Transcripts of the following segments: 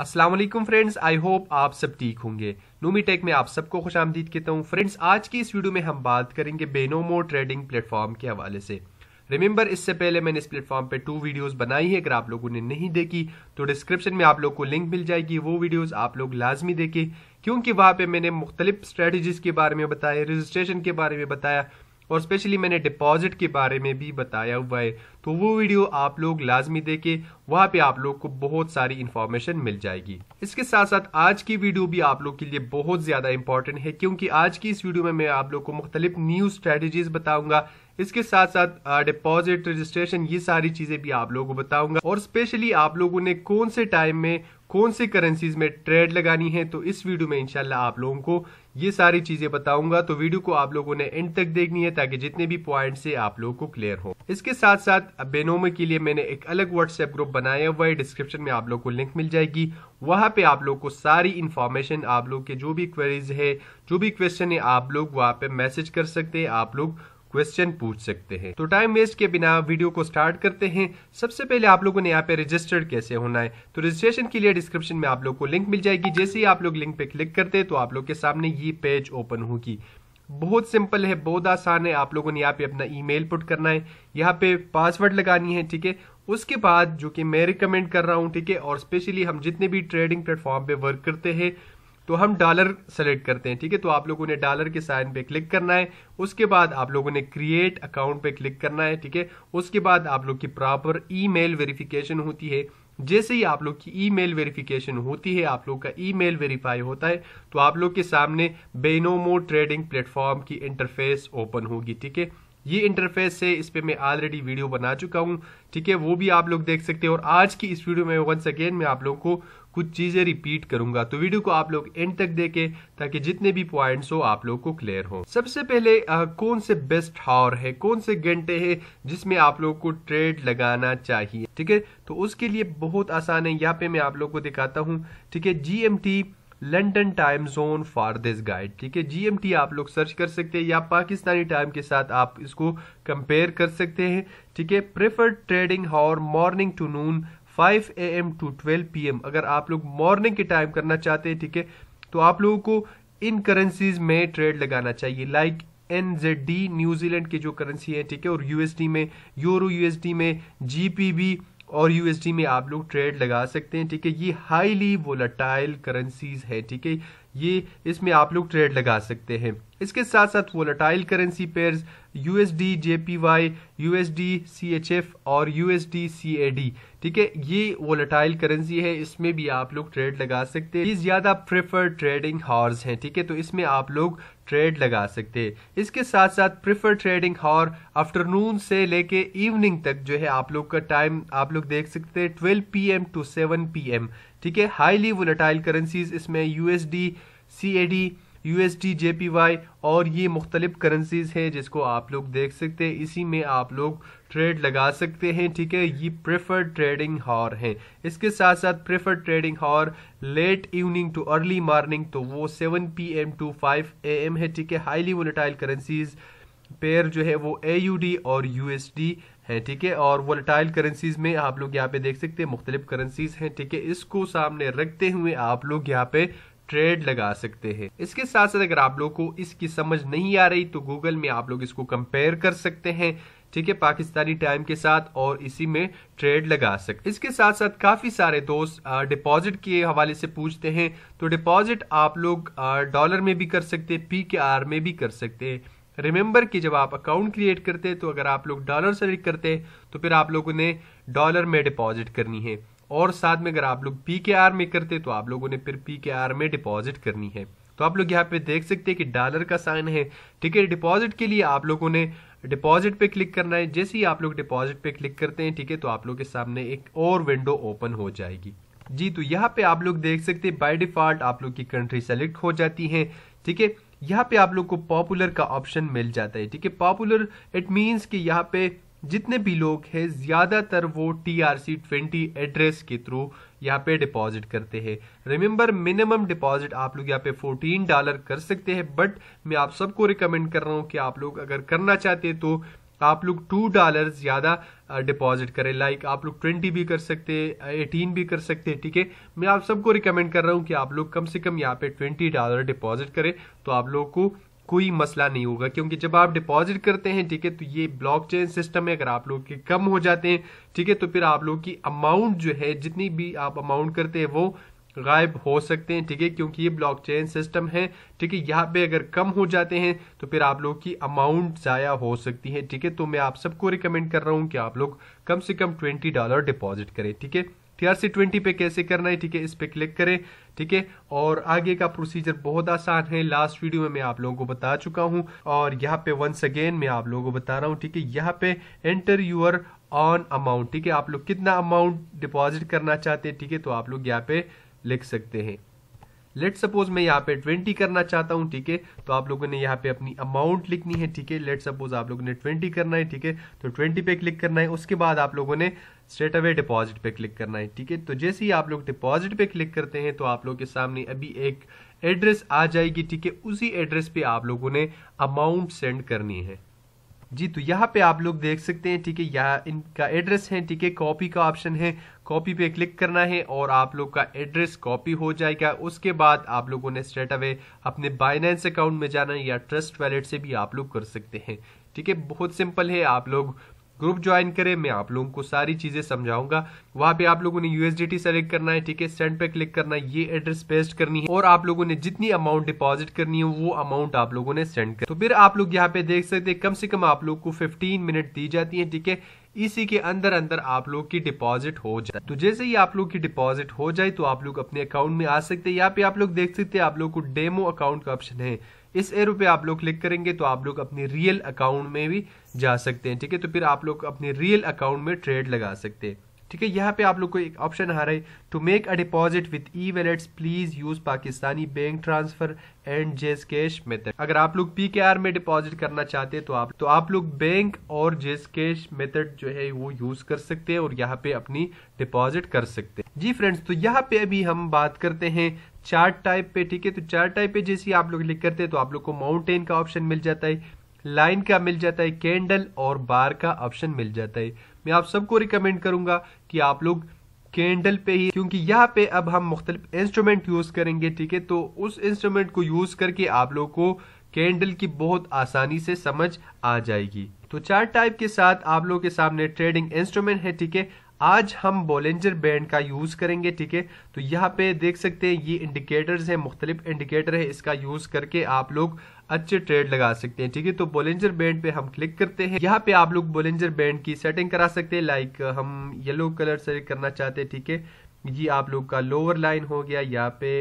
Aslam friends I hope आप सब ठीक होंगे नूमी टेक में आप सबको खुश आमदीद कहता हूँ फ्रेंड्स आज की इस वीडियो में हम बात करेंगे बेनोमो ट्रेडिंग प्लेटफॉर्म के हवाले से रिमेंबर इससे पहले मैंने इस प्लेटफॉर्म पे टू वीडियोस बनाई है अगर आप लोगों ने नहीं देखी तो डिस्क्रिप्शन में आप लोग को लिंक मिल जाएगी वो वीडियोज आप लोग लाजमी देखें क्योंकि वहाँ पे मैंने मुख्तलिफ स्ट्रेटजीज के बारे में बताया रजिस्ट्रेशन के बारे में बताया और स्पेशली मैंने डिपॉजिट के बारे में भी बताया हुआ है तो वो वीडियो आप लोग लाजमी देखे वहाँ पे आप लोग को बहुत सारी इन्फॉर्मेशन मिल जाएगी इसके साथ साथ आज की वीडियो भी आप लोग के लिए बहुत ज़्यादा इंपॉर्टेंट है क्योंकि आज की इस वीडियो में मैं आप लोग को मुख्तलिफ न्यू स्ट्रेटजीज बताऊंगा इसके साथ साथ डिपॉजिट रजिस्ट्रेशन ये सारी चीज़ें भी आप लोगों को बताऊंगा और स्पेशली आप लोगों ने कौन से टाइम में कौन से करेंसीज में ट्रेड लगानी है तो इस वीडियो में इंशाल्लाह आप लोगों को ये सारी चीजें बताऊंगा तो वीडियो को आप लोगों ने एंड तक देखनी है ताकि जितने भी पॉइंट से आप लोगों को क्लियर हो इसके साथ साथ बेनोमे के लिए मैंने एक अलग व्हाट्सएप ग्रुप बनाया हुआ है डिस्क्रिप्शन में आप लोग को लिंक मिल जाएगी वहां पे आप लोग को सारी इन्फॉर्मेशन आप लोग के जो भी क्वेरीज है जो भी क्वेश्चन है आप लोग वहां पे मैसेज कर सकते हैं आप लोग क्वेश्चन पूछ सकते हैं तो टाइम वेस्ट के बिना वीडियो को स्टार्ट करते हैं सबसे पहले आप लोगों ने यहाँ पे रजिस्टर्ड कैसे होना है तो रजिस्ट्रेशन के लिए डिस्क्रिप्शन में आप लोग को लिंक मिल जाएगी जैसे ही आप लोग लिंक पे क्लिक करते हैं तो आप लोग के सामने ये पेज ओपन होगी बहुत सिंपल है बहुत आसान है आप लोगों ने यहाँ पे अपना ईमेल पुट करना है यहाँ पे पासवर्ड लगानी है ठीक है उसके बाद जो कि मैं रिकमेंड कर रहा हूँ ठीक है और स्पेशली हम जितने भी ट्रेडिंग प्लेटफॉर्म पे वर्क करते हैं तो हम डॉलर सेलेक्ट करते हैं ठीक है तो आप लोगों ने डॉलर के साइन पे क्लिक करना है उसके बाद आप लोगों ने क्रिएट अकाउंट पे क्लिक करना है ठीक है उसके बाद आप लोग की प्रॉपर ईमेल वेरिफिकेशन होती है जैसे ही आप लोग की ईमेल वेरिफिकेशन होती है आप लोग का ईमेल वेरीफाई होता है तो आप लोग के सामने बेनोमो ट्रेडिंग प्लेटफॉर्म की इंटरफेस ओपन होगी ठीक है ये इंटरफेस है इस पर मैं ऑलरेडी वीडियो बना चुका हूँ ठीक है वो भी आप लोग देख सकते हैं और आज की इस वीडियो में वंस अगेन मैं आप लोगों को कुछ चीज़ें रिपीट करूंगा तो वीडियो को आप लोग एंड तक देखें ताकि जितने भी पॉइंट्स हो आप लोग को क्लियर हो सबसे पहले आ, कौन से बेस्ट हावर है कौन से घंटे है जिसमें आप लोग को ट्रेड लगाना चाहिए ठीक है तो उसके लिए बहुत आसान है यहाँ पे मैं आप लोग को दिखाता हूँ ठीक है जी London time zone for this guide ठीक है जीएमटी आप लोग सर्च कर सकते हैं या पाकिस्तानी टाइम के साथ आप इसको कंपेयर कर सकते हैं ठीक है preferred trading hour morning to noon 5 A M to 12 P M अगर आप लोग मॉर्निंग के टाइम करना चाहते हैं ठीक है तो आप लोगों को इन करेंसीज में ट्रेड लगाना चाहिए लाइक एनजेडी न्यूजीलैंड की जो करेंसी है ठीक है और यूएसडी में यूरो यूएसडी में जीपीबी और यूएसडी में आप लोग ट्रेड लगा सकते हैं ठीक है ये हाईली वोलाटाइल करेंसीज है ठीक है ये इसमें आप लोग ट्रेड लगा सकते हैं इसके साथ साथ volatile currency pairs USD JPY USD CHF और यूएसडी सीएडी ठीक है ये वोलाटाइल करेंसी है इसमें भी आप लोग ट्रेड लगा सकते हैं ये ज्यादा प्रेफर ट्रेडिंग हॉर्स हैं ठीक है तो इसमें आप लोग ट्रेड लगा सकते हैं इसके साथ साथ प्रिफर ट्रेडिंग हॉर आफ्टरनून से लेके इवनिंग तक जो है आप लोग का टाइम आप लोग देख सकते हैं P PM to P PM ठीक है हाईली वोलेटाइल करेंसीज इसमें USD CAD U S D J P Y और ये मुख्तलिफ करेंसीज हैं जिसको आप लोग देख सकते हैं इसी में आप लोग ट्रेड लगा सकते हैं ठीक है ये प्रेफर्ड ट्रेडिंग हॉर है इसके साथ साथ preferred trading hour late evening to early morning तो वो P M to A M है ठीक है हाईली वोलेटाइल करेंसीज पेयर जो है वो ए और यूएसडी है ठीक है और वोलेटाइल करेंसीज में आप लोग यहाँ पे देख सकते हैं मुख्तलिफ करेंसीज हैं ठीक है इसको सामने रखते हुए आप लोग यहाँ पे ट्रेड लगा सकते हैं इसके साथ साथ अगर आप लोग को इसकी समझ नहीं आ रही तो गूगल में आप लोग इसको कंपेयर कर सकते हैं ठीक है पाकिस्तानी टाइम के साथ और इसी में ट्रेड लगा सकते इसके साथ साथ काफ़ी सारे दोस्त डिपॉजिट के हवाले से पूछते हैं तो डिपॉजिट आप लोग डॉलर में भी कर सकते पी के आर में भी कर सकते हैं रिमेंबर कि जब आप अकाउंट क्रिएट करते तो अगर आप लोग डॉलर सेलेक्ट करते तो फिर आप लोगों ने डॉलर में डिपॉजिट करनी है और साथ में अगर आप लोग पी के आर में करते तो आप लोगों ने फिर पी के आर में डिपॉजिट करनी है तो आप लोग यहाँ पे देख सकते हैं कि डॉलर का साइन है ठीक है डिपॉजिट के लिए आप लोगों ने डिपॉजिट पे क्लिक करना है जैसे ही आप लोग डिपॉजिट पे क्लिक करते हैं ठीक है तो आप लोग के सामने एक और विंडो ओपन हो जाएगी जी तो यहाँ पे आप लोग देख सकते हैं बाय डिफॉल्ट आप लोग की कंट्री सेलेक्ट हो जाती है ठीक है यहाँ पे आप लोग को पॉपुलर का ऑप्शन मिल जाता है ठीक है पॉपुलर इट मीन्स कि यहाँ पे जितने भी लोग हैं ज़्यादातर वो T R C twenty address के थ्रू यहाँ पे डिपॉजिट करते हैं रिमेंबर मिनिमम डिपॉजिट आप लोग यहाँ पे 14 डॉलर कर सकते हैं बट मैं आप सबको रिकमेंड कर रहा हूँ कि आप लोग अगर करना चाहते हैं तो आप लोग टू डॉलर ज़्यादा डिपॉजिट करें लाइक आप लोग ट्वेंटी भी कर सकते हैं एटीन भी कर सकते हैं ठीक है मैं आप सबको रिकमेंड कर रहा हूँ कि आप लोग कम से कम यहाँ पे ट्वेंटी डॉलर डिपॉजिट करें तो आप लोगों को कोई मसला नहीं होगा क्योंकि जब आप डिपॉजिट करते हैं ठीक है तो ये ब्लॉकचेन सिस्टम में अगर आप लोग के कम हो जाते हैं ठीक है तो फिर आप लोग की अमाउंट जो है जितनी भी आप अमाउंट करते हैं वो गायब हो सकते हैं ठीक है क्योंकि ये ब्लॉकचेन सिस्टम है ठीक है यहाँ पे अगर कम हो जाते हैं तो फिर आप लोग की अमाउंट ज़ाया हो सकती है ठीक है तो मैं आप सबको रिकमेंड कर रहा हूँ कि आप लोग कम से कम ट्वेंटी डॉलर डिपॉजिट करें ठीक है टीआरसी ट्वेंटी पे कैसे करना है ठीक है इस पर क्लिक करें ठीक है और आगे का प्रोसीजर बहुत आसान है लास्ट वीडियो में मैं आप लोगों को बता चुका हूं और यहाँ पे वंस अगेन मैं आप लोगों को बता रहा हूँ ठीक है यहाँ पे एंटर यूर ऑन अमाउंट ठीक है आप लोग कितना अमाउंट डिपॉजिट करना चाहते हैं ठीक है तो आप लोग यहाँ पे लिख सकते हैं लेट सपोज मैं यहाँ पे ट्वेंटी करना चाहता हूँ ठीक है तो आप लोगों ने यहाँ पे अपनी अमाउंट लिखनी है ठीक है लेट सपोज आप लोगों ने ट्वेंटी करना है ठीक है तो ट्वेंटी पे क्लिक करना है उसके बाद आप लोगों ने स्ट्रेट अवे डिपॉजिट पे क्लिक करना है ठीक है तो जैसे ही आप लोग डिपॉजिट पे क्लिक करते हैं तो आप लोग के सामने अभी एक एड्रेस आ जाएगी ठीक है उसी एड्रेस पे आप लोगों ने अमाउंट सेंड करनी है जी तो यहाँ पे आप लोग देख सकते हैं ठीक है यहाँ इनका एड्रेस है ठीक है कॉपी का ऑप्शन है कॉपी पे क्लिक करना है और आप लोग का एड्रेस कॉपी हो जाएगा उसके बाद आप लोगों ने स्ट्रेट अवे अपने बाइनेंस अकाउंट में जाना या ट्रस्ट वैलेट से भी आप लोग कर सकते हैं ठीक है बहुत सिंपल है आप लोग ग्रुप ज्वाइन करें मैं आप लोगों को सारी चीज़ें समझाऊंगा वहाँ पे आप लोगों ने यूएसडीटी सेलेक्ट करना है ठीक है सेंड पे क्लिक करना है ये एड्रेस पेस्ट करनी है और आप लोगों ने जितनी अमाउंट डिपॉजिट करनी है वो अमाउंट आप लोगों ने सेंड कर तो फिर आप लोग यहाँ पे देख सकते हैं कम से कम आप लोग को फिफ्टीन मिनट दी जाती है ठीक है इसी के अंदर अंदर आप लोग की डिपॉजिट हो जाए तो जैसे ही आप लोग की डिपॉजिट हो जाए तो आप लोग अपने अकाउंट में आ सकते हैं यहाँ पे आप लोग देख सकते हैं आप लोग को डेमो अकाउंट का ऑप्शन है इस एरो पे आप लोग क्लिक करेंगे तो आप लोग अपने रियल अकाउंट में भी जा सकते हैं ठीक है तो फिर आप लोग अपने रियल अकाउंट में ट्रेड लगा सकते हैं ठीक है यहाँ पे आप लोग को एक ऑप्शन आ रहा है to make a deposit with e wallets please use Pakistani bank transfer and JazzCash method अगर आप लोग पी आर में डिपॉजिट करना चाहते हैं तो आप तो आप लोग बैंक और जेस कैश मेथड जो है वो यूज कर सकते हैं और यहाँ पे अपनी डिपॉजिट कर सकते हैं जी फ्रेंड्स तो यहाँ पे अभी हम बात करते हैं चार्ट टाइप पे ठीक है तो चार्ट टाइप पे जैसे आप लोग क्लिक करते हैं तो आप लोग को माउंटेन का ऑप्शन मिल जाता है लाइन का मिल जाता है कैंडल और बार का ऑप्शन मिल जाता है मैं आप सबको रिकमेंड करूंगा कि आप लोग कैंडल पे ही क्योंकि यहाँ पे अब हम मुख्तलिफ इंस्ट्रूमेंट यूज करेंगे ठीक है तो उस इंस्ट्रूमेंट को यूज करके आप लोग को कैंडल की बहुत आसानी से समझ आ जाएगी तो चार टाइप के साथ आप लोग के सामने ट्रेडिंग इंस्ट्रूमेंट है ठीक है आज हम बोलेंजर बैंड का यूज करेंगे ठीक है तो यहाँ पे देख सकते हैं ये इंडिकेटर्स हैं मुख्तलिफ इंडिकेटर है इसका यूज करके आप लोग अच्छे ट्रेड लगा सकते हैं ठीक है तो बोलेंजर बैंड पे हम क्लिक करते हैं यहाँ पे आप लोग बोलेंजर बैंड की सेटिंग करा सकते हैं लाइक हम येलो कलर सेलेक्ट करना चाहते हैं ठीक है ये आप लोग का लोअर लाइन हो गया यहाँ पे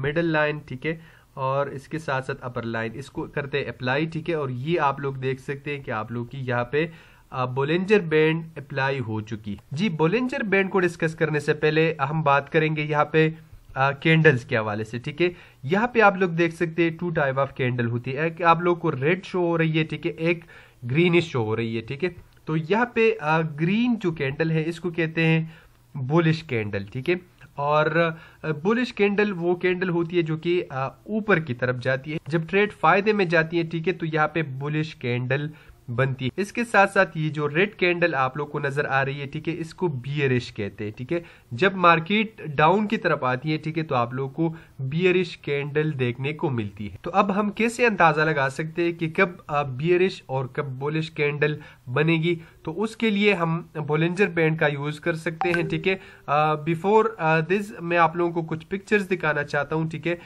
मिडल लाइन ठीक है और इसके साथ साथ अपर लाइन इसको करते हैं अप्लाई ठीक है और ये आप लोग देख सकते हैं कि आप लोग की यहाँ पे बोलेंजर बैंड अप्लाई हो चुकी जी बोलेंजर बैंड को डिस्कस करने से पहले हम बात करेंगे यहाँ पे कैंडल्स के हवाले से ठीक है यहाँ पे आप लोग देख सकते हैं टू टाइप ऑफ कैंडल होती है कि आप लोग को रेड शो हो रही है ठीक है एक ग्रीनिश शो हो रही है ठीक है तो यहाँ पे ग्रीन जो कैंडल है इसको कहते हैं बुलिश कैंडल ठीक है और बुलिश कैंडल वो कैंडल होती है जो कि ऊपर की तरफ जाती है जब ट्रेड फायदे में जाती है ठीक है तो यहाँ पे बुलिश कैंडल बनती है इसके साथ साथ ये जो रेड कैंडल आप लोग को नजर आ रही है ठीक है इसको बियरिश कहते हैं ठीक है जब मार्केट डाउन की तरफ आती है ठीक है तो आप लोग को बियरिश कैंडल देखने को मिलती है तो अब हम कैसे अंदाजा लगा सकते हैं कि कब बियरिश और कब बोलिश कैंडल बनेगी तो उसके लिए हम बोलेंजर बैंड का यूज कर सकते हैं ठीक है बिफोर दिस मैं आप लोगों को कुछ पिक्चर्स दिखाना चाहता हूँ ठीक है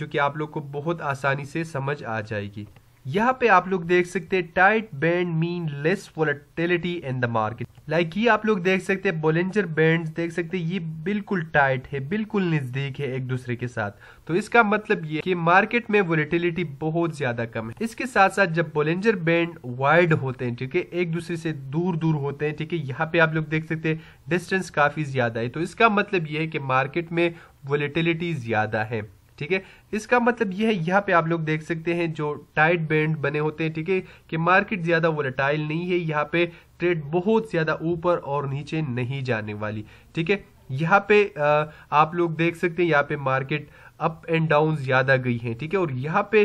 जो कि आप लोग को बहुत आसानी से समझ आ जाएगी यहाँ पे आप लोग देख सकते हैं tight band mean less volatility in the market like ये आप लोग देख सकते हैं बोलेंजर बैंड देख सकते हैं ये बिल्कुल टाइट है बिल्कुल नजदीक है एक दूसरे के साथ तो इसका मतलब ये कि मार्केट में वोलेटिलिटी बहुत ज्यादा कम है इसके साथ साथ जब बोलेंजर बैंड वाइड होते हैं ठीक है एक दूसरे से दूर दूर होते हैं ठीक है यहाँ पे आप लोग देख सकते हैं डिस्टेंस काफी ज्यादा है तो इसका मतलब ये है कि मार्केट में वोलेटिलिटी ज्यादा है ठीक है इसका मतलब यह है यहाँ पे आप लोग देख सकते हैं जो टाइट बैंड बने होते हैं ठीक है कि मार्केट ज्यादा वोलेटाइल नहीं है यहाँ पे ट्रेड बहुत ज्यादा ऊपर और नीचे नहीं जाने वाली ठीक है यहाँ पे आप लोग देख सकते हैं यहाँ पे मार्केट अप एंड डाउन ज़्यादा गई हैं ठीक है और यहाँ पे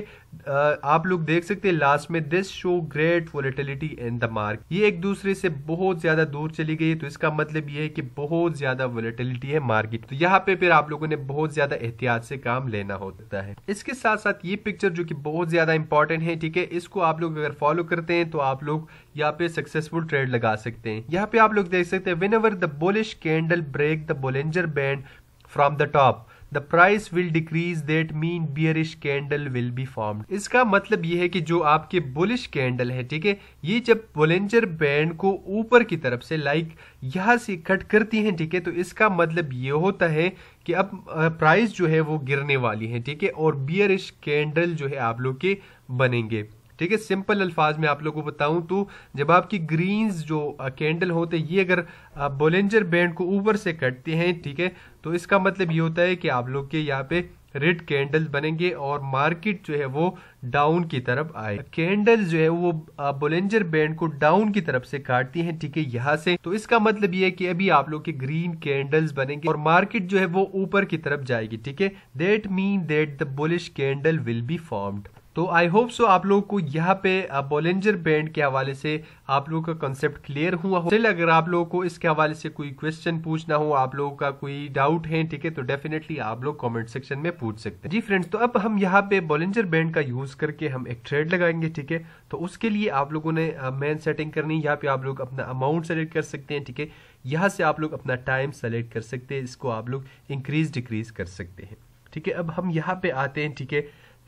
आप लोग देख सकते हैं लास्ट में this show great volatility in the mark ये एक दूसरे से बहुत ज़्यादा दूर चली गई तो इसका मतलब ये है कि बहुत ज़्यादा वोलेटिलिटी है मार्केट तो यहाँ पे फिर आप लोगों ने बहुत ज़्यादा एहतियात से काम लेना होता है इसके साथ साथ ये पिक्चर जो कि बहुत ज़्यादा इंपॉर्टेंट है ठीक है इसको आप लोग अगर फॉलो करते हैं तो आप लोग यहाँ पे सक्सेसफुल ट्रेड लगा सकते हैं यहाँ पे आप लोग देख सकते हैं whenever the bullish candle break the Bollinger band from the top the price will decrease that mean bearish candle will be form इसका मतलब यह है कि जो आपके बुलिश कैंडल है ठीक है ये जब बोलेंजर बैंड को ऊपर की तरफ से लाइक यहाँ से कट करती हैं ठीक है तो इसका मतलब ये होता है कि अब प्राइस जो है वो गिरने वाली है ठीक है और बियरिश कैंडल जो है आप लोग के बनेंगे ठीक है सिंपल अल्फाज में आप लोगों को बताऊं तो जब आपकी ग्रीन्स जो कैंडल होते ये अगर बोलेंजर बैंड को ऊपर से कटते हैं ठीक है तो इसका मतलब ये होता है कि आप लोग के यहाँ पे रेड कैंडल्स बनेंगे और मार्केट जो है वो डाउन की तरफ आए कैंडल्स जो है वो बोलेंजर बैंड को डाउन की तरफ से काटती हैं ठीक है यहाँ से तो इसका मतलब ये है कि अभी आप लोग के ग्रीन कैंडल्स बनेंगे और मार्केट जो है वो ऊपर की तरफ जाएगी ठीक है that mean that the bullish candle will be formed तो आई होप सो आप लोगों को यहाँ पे बोलेंजर बैंड के हवाले से आप लोगों का कंसेप्ट क्लियर हुआ हो चल अगर आप लोगों को इसके हवाले से कोई क्वेश्चन पूछना हो आप लोगों का कोई डाउट है ठीक है तो डेफिनेटली आप लोग कमेंट सेक्शन में पूछ सकते हैं जी फ्रेंड्स तो अब हम यहाँ पे बोलेंजर बैंड का यूज करके हम एक ट्रेड लगाएंगे ठीक है तो उसके लिए आप लोगों ने मेन सेटिंग करनी यहाँ पे आप लोग अपना अमाउंट सेलेक्ट कर सकते हैं ठीक है यहाँ से आप लोग अपना टाइम सेलेक्ट कर सकते हैं इसको आप लोग इंक्रीज डिक्रीज कर सकते हैं ठीक है अब हम यहाँ पे आते हैं ठीक है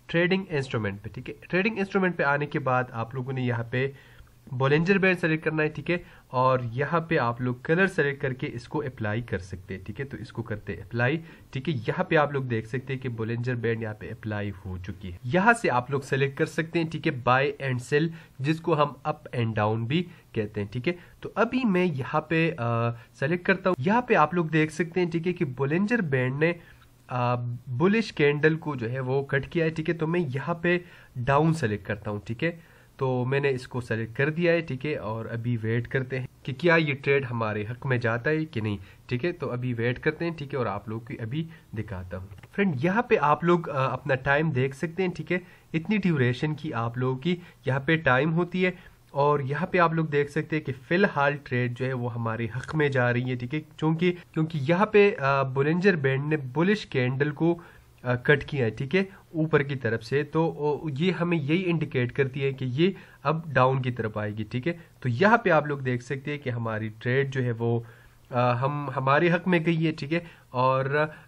ट्रेडिंग इंस्ट्रूमेंट पे ठीक है ट्रेडिंग इंस्ट्रूमेंट पे आने के बाद आप लोगों ने यहाँ पे बोलेंजर बैंड सेलेक्ट करना है ठीक है और यहाँ पे आप लोग कलर सेलेक्ट करके इसको अप्लाई कर सकते हैं ठीक है तो इसको करते हैं अप्लाई ठीक है यहाँ पे आप लोग देख सकते हैं कि बोलेंजर बैंड यहाँ पे अप्लाई हो चुकी है यहाँ से आप लोग सेलेक्ट कर सकते हैं ठीक है बाय एंड सेल जिसको हम अप एंड डाउन भी कहते हैं ठीक है तो अभी मैं यहाँ पे सेलेक्ट करता हूँ यहाँ पे आप लोग देख सकते हैं ठीक है कि बोलेंजर बैंड ने बुलिश कैंडल को जो है वो कट किया है ठीक है तो मैं यहाँ पे डाउन सेलेक्ट करता हूँ ठीक है तो मैंने इसको सेलेक्ट कर दिया है ठीक है और अभी वेट करते हैं कि क्या ये ट्रेड हमारे हक में जाता है कि नहीं ठीक है तो अभी वेट करते हैं ठीक है और आप लोग की अभी दिखाता हूँ फ्रेंड यहाँ पे आप लोग अपना टाइम देख सकते हैं ठीक है इतनी ड्यूरेशन की आप लोगों की यहाँ पे टाइम होती है और यहाँ पे आप लोग देख सकते हैं कि फिलहाल ट्रेड जो है वो हमारे हक में जा रही है ठीक है क्योंकि क्योंकि यहाँ पे बुलेंजर बैंड ने बुलिश कैंडल को कट किया है ठीक है ऊपर की तरफ से तो ये हमें यही इंडिकेट करती है कि ये अब डाउन की तरफ आएगी ठीक है तो यहाँ पे आप लोग देख सकते हैं कि हमारी ट्रेड जो है वो आ, हम हमारे हक में गई है ठीक है और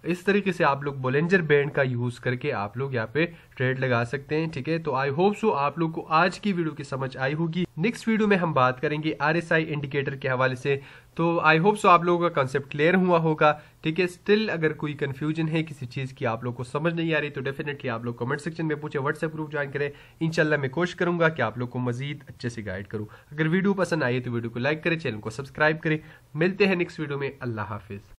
इस तरीके से आप लोग बोलेंजर बैंड का यूज़ करके आप लोग यहाँ पे ट्रेड लगा सकते हैं ठीक है तो आई होप सो आप लोग को आज की वीडियो की समझ आई होगी नेक्स्ट वीडियो में हम बात करेंगे आई इंडिकेटर के हवाले से तो आई होप सो आप लोगों का कॉन्सेप्ट क्लियर हुआ होगा ठीक है स्टिल अगर कोई कन्फ्यूजन है किसी चीज़ की आप लोग को समझ नहीं आ रही तो डेफिनेटली आप लोग कमेंट सेक्शन में पूछे व्हाट्सएप ग्रुप ज्वाइन करें इनशाला मैं कोशिश करूंगा कि आप लोग को मजीद अच्छे से गाइड करूँ अगर वीडियो पसंद आई तो वीडियो को लाइक करें चैनल को सब्सक्राइब करें मिलते हैं नेक्स्ट वीडियो में अल्लाह हाफिज़